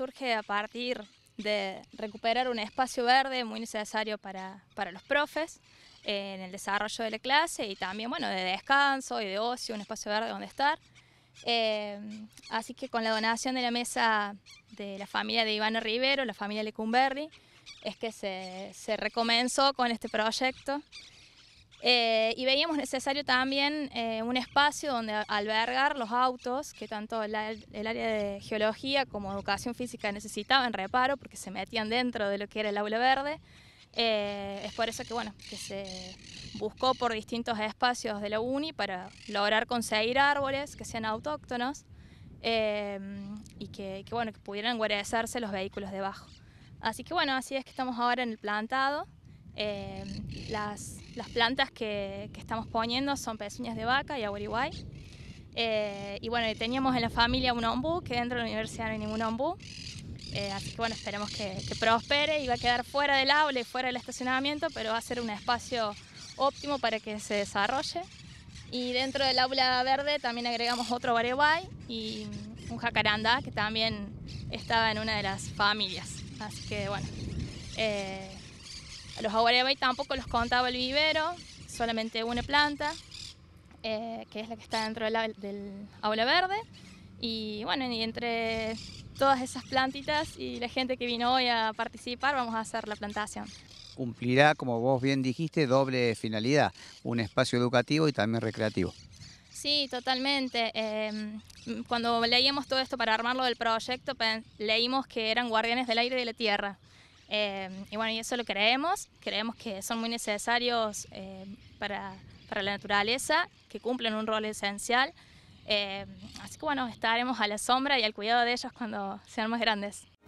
surge a partir de recuperar un espacio verde muy necesario para, para los profes eh, en el desarrollo de la clase y también, bueno, de descanso y de ocio, un espacio verde donde estar. Eh, así que con la donación de la mesa de la familia de Ivana Rivero, la familia Lecumberri, es que se, se recomenzó con este proyecto. Eh, y veíamos necesario también eh, un espacio donde albergar los autos que tanto el, área de geología como educación física necesitaban reparo porque se metían dentro de lo que era el aula verde. Eh, es por eso que, bueno, que se buscó por distintos espacios de la UNI para lograr conseguir árboles que sean autóctonos y que, bueno, que pudieran guarecerse los vehículos debajo. Así que bueno, así es que estamos ahora en el plantado. las las plantas que, estamos poniendo son pezuñas de vaca y aguariguay. Eh, y bueno, teníamos en la familia un ombú, que dentro de la universidad no hay ningún ombú. Eh, así que bueno, esperemos que, que prospere y va a quedar fuera del aula y fuera del estacionamiento, pero va a ser un espacio óptimo para que se desarrolle. Y dentro del aula verde también agregamos otro barebay y un jacaranda que también estaba en una de las familias. Así que bueno, eh, los y tampoco los contaba el vivero, solamente una planta, eh, que es la que está dentro del aula verde. Y bueno, entre todas esas plantitas y la gente que vino hoy a participar, vamos a hacer la plantación. Cumplirá, como vos bien dijiste, doble finalidad, un espacio educativo y también recreativo. Sí, totalmente. Em, cuando leíamos todo esto para armarlo del proyecto, leímos que eran guardianes del aire y de la tierra. Eh, y bueno, y eso lo creemos, creemos que son muy necesarios eh, para, para, la naturaleza, que cumplen un rol esencial. Eh, así que bueno, estaremos a la sombra y al cuidado de ellos cuando sean más grandes.